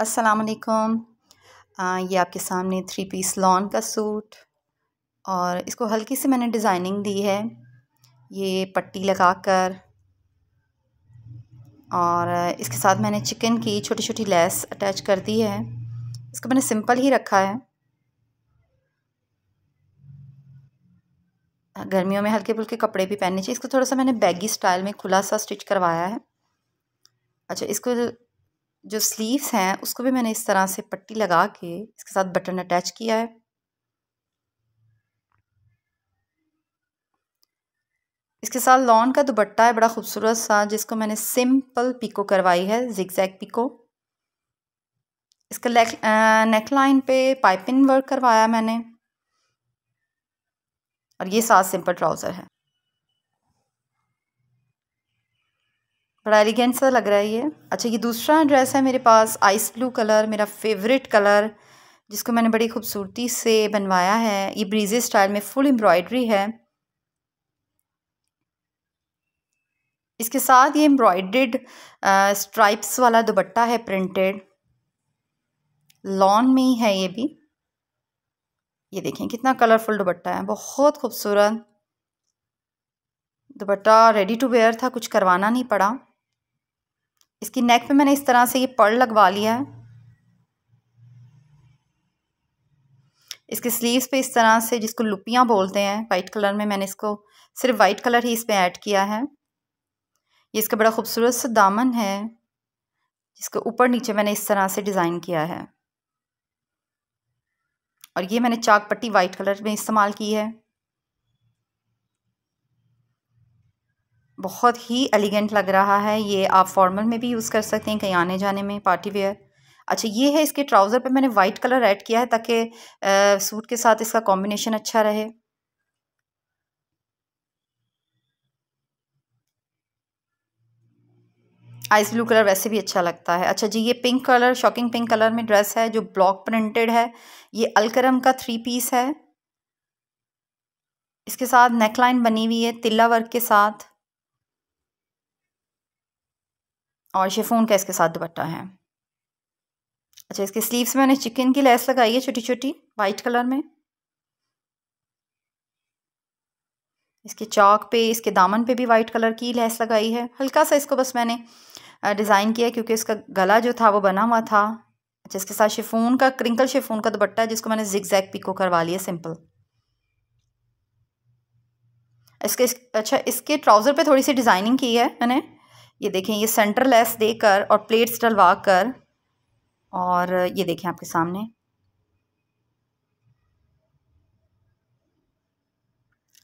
अस्सलाम वालेकुम ये आपके सामने थ्री पीस लॉन का सूट और इसको हल्की सी मैंने डिज़ाइनिंग दी है ये पट्टी लगा कर और इसके साथ मैंने चिकन की छोटी छोटी लेस अटैच कर दी है इसको मैंने सिंपल ही रखा है गर्मियों में हल्के फुल्के कपड़े भी पहनने चाहिए इसको थोड़ा सा मैंने बैगी स्टाइल में खुला सा स्टिच करवाया है अच्छा इसको जो स्लीव्स हैं उसको भी मैंने इस तरह से पट्टी लगा के इसके साथ बटन अटैच किया है इसके साथ लॉन का दुपट्टा है बड़ा खूबसूरत सा जिसको मैंने सिंपल पिको करवाई है जिगजैग पिको इसका नेक लाइन पे पाइपिंग वर्क करवाया मैंने और ये साथ सिंपल ट्राउज़र है बड़ा एलिगेंट सा लग रहा है ये अच्छा ये दूसरा ड्रेस है मेरे पास आइस ब्लू कलर मेरा फेवरेट कलर जिसको मैंने बड़ी खूबसूरती से बनवाया है ये ब्रीजे स्टाइल में फुल एम्ब्रॉयडरी है इसके साथ ये एम्ब्रॉयड्रेड स्ट्राइप्स वाला दुपट्टा है प्रिंटेड लॉन में ही है ये भी ये देखें कितना कलरफुल दुपट्टा है बहुत खूबसूरत दुपट्टा रेडी टू वेयर था कुछ करवाना नहीं पड़ा इसकी नेक पे मैंने इस तरह से ये पर्ल लगवा लिया है इसके स्लीव्स पे इस तरह से जिसको लुपियाँ बोलते हैं वाइट कलर में मैंने इसको सिर्फ वाइट कलर ही इस पर ऐड किया है ये इसका बड़ा खूबसूरत सा दामन है जिसको ऊपर नीचे मैंने इस तरह से डिज़ाइन किया है और ये मैंने चाक पट्टी वाइट कलर में इस्तेमाल की है बहुत ही एलिगेंट लग रहा है ये आप फॉर्मल में भी यूज़ कर सकते हैं कहीं आने जाने में पार्टी वेयर अच्छा ये है इसके ट्राउज़र पे मैंने वाइट कलर ऐड किया है ताकि सूट के साथ इसका कॉम्बिनेशन अच्छा रहे आइस ब्लू कलर वैसे भी अच्छा लगता है अच्छा जी ये pink colour shocking pink colour में ड्रेस है जो ब्लॉक प्रिंटेड है ये अलकरम का थ्री पीस है इसके साथ नेकलाइन बनी हुई है तिल्ला वर्क के साथ और शेफोन का इसके साथ दुपट्टा है अच्छा इसके स्लीव्स में मैंने चिकन की लेस लगाई है छोटी छोटी वाइट कलर में इसके चौक पे इसके दामन पे भी वाइट कलर की लेस लगाई है हल्का सा इसको बस मैंने डिज़ाइन किया क्योंकि इसका गला जो था वो बना हुआ था अच्छा इसके साथ शिफोन का क्रिंकल शिफोन का दुपट्टा है जिसको मैंने जिक पिको करवा लिया सिंपल इसके अच्छा इसके ट्राउज़र पे थोड़ी सी डिज़ाइनिंग की है मैंने ये देखें ये सेंटर लेस देकर और प्लेट्स डलवा कर और ये देखें आपके सामने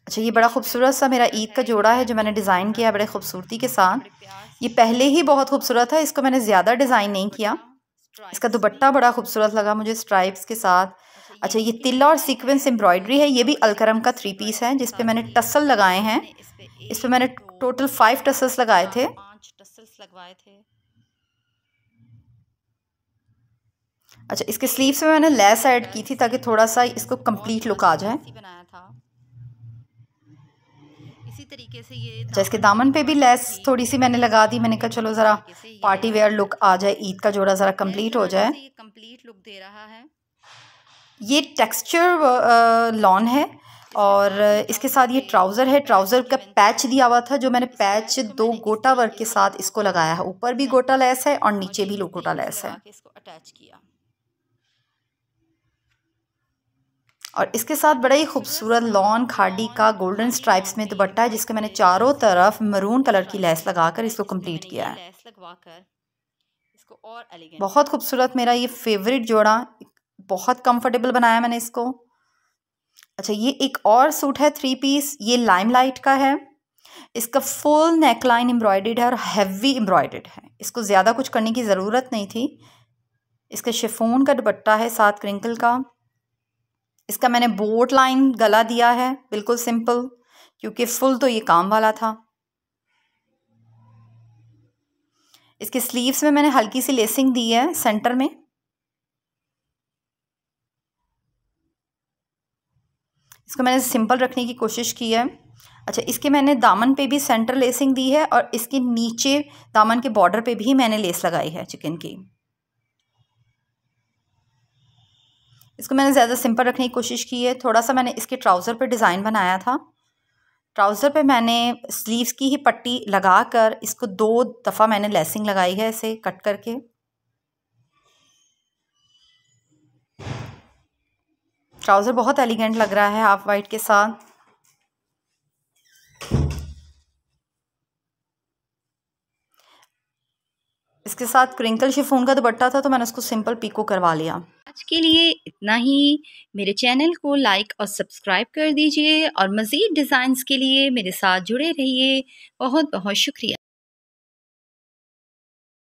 अच्छा ये बड़ा खूबसूरत सा मेरा ईद का जोड़ा है जो मैंने डिज़ाइन किया है बड़े खूबसूरती के साथ ये पहले ही बहुत खूबसूरत है इसको मैंने ज़्यादा डिज़ाइन नहीं किया इसका दुपट्टा बड़ा खूबसूरत लगा मुझे स्ट्राइप्स के साथ अच्छा ये तिल्ला और सीक्वेंस एम्ब्रॉयडरी है ये भी अलकरम का थ्री पीस है जिसपे मैंने टसल लगाए हैं इस पर मैंने टोटल फाइव टसल्स लगाए थे पांच टसल्स लगवाए थे अच्छा इसके स्लीव्स में मैंने लेस ऐड की थी ताकि थोड़ा सा इसको कंप्लीट लुक आ जाए बनाया था इसी तरीके से ये अच्छा इसके दामन पे भी लेस थोड़ी सी मैंने लगा दी मैंने कहा चलो ज़रा पार्टी वेयर लुक आ जाए ईद का जोड़ा ज़रा कंप्लीट हो जाए कंप्लीट लुक दे रहा है ये टेक्सचर लॉन है और इसके साथ ये ट्राउज़र है ट्राउज़र का पैच दिया हुआ था जो मैंने पैच दो गोटा वर्क के साथ इसको लगाया है ऊपर भी गोटा लैस है और नीचे भी लो गोटा लैस है इसको अटैच किया और इसके साथ बड़ा ही खूबसूरत लॉन खाडी का गोल्डन स्ट्राइप्स में दुपट्टा है जिसके मैंने चारों तरफ मरून कलर की लेस लगाकर इसको कंप्लीट किया है बहुत खूबसूरत मेरा ये फेवरेट जोड़ा बहुत कंफर्टेबल बनाया मैंने इसको अच्छा ये एक और सूट है थ्री पीस ये लाइमलाइट का है इसका फुल नेक लाइन एम्ब्रॉयडेड है और हैवी एम्ब्रॉयडेड है इसको ज़्यादा कुछ करने की ज़रूरत नहीं थी इसका शिफोन का दुपट्टा है सात क्रिंकल का इसका मैंने बोट लाइन गला दिया है बिल्कुल सिंपल क्योंकि फुल तो ये काम वाला था इसके स्लीव्स में मैंने हल्की सी लेसिंग दी है सेंटर में इसको मैंने सिंपल रखने की कोशिश की है अच्छा इसके मैंने दामन पे भी सेंटर लेसिंग दी है और इसके नीचे दामन के बॉर्डर पे भी मैंने लेस लगाई है चिकन की इसको मैंने ज़्यादा सिंपल रखने की कोशिश की है थोड़ा सा मैंने इसके ट्राउज़र पर डिज़ाइन बनाया था ट्राउज़र पे मैंने स्लीव्स की ही पट्टी लगा कर इसको दो दफ़ा मैंने लेसिंग लगाई है इसे कट करके ट्राउज़र बहुत एलिगेंट लग रहा है हाफ वाइट के साथ इसके साथ क्रिंकल शिफोन का दुपट्टा था तो मैंने उसको सिंपल पीको करवा लिया आज के लिए इतना ही मेरे चैनल को लाइक और सब्सक्राइब कर दीजिए और मज़ीद डिज़ाइंस के लिए मेरे साथ जुड़े रहिए बहुत बहुत शुक्रिया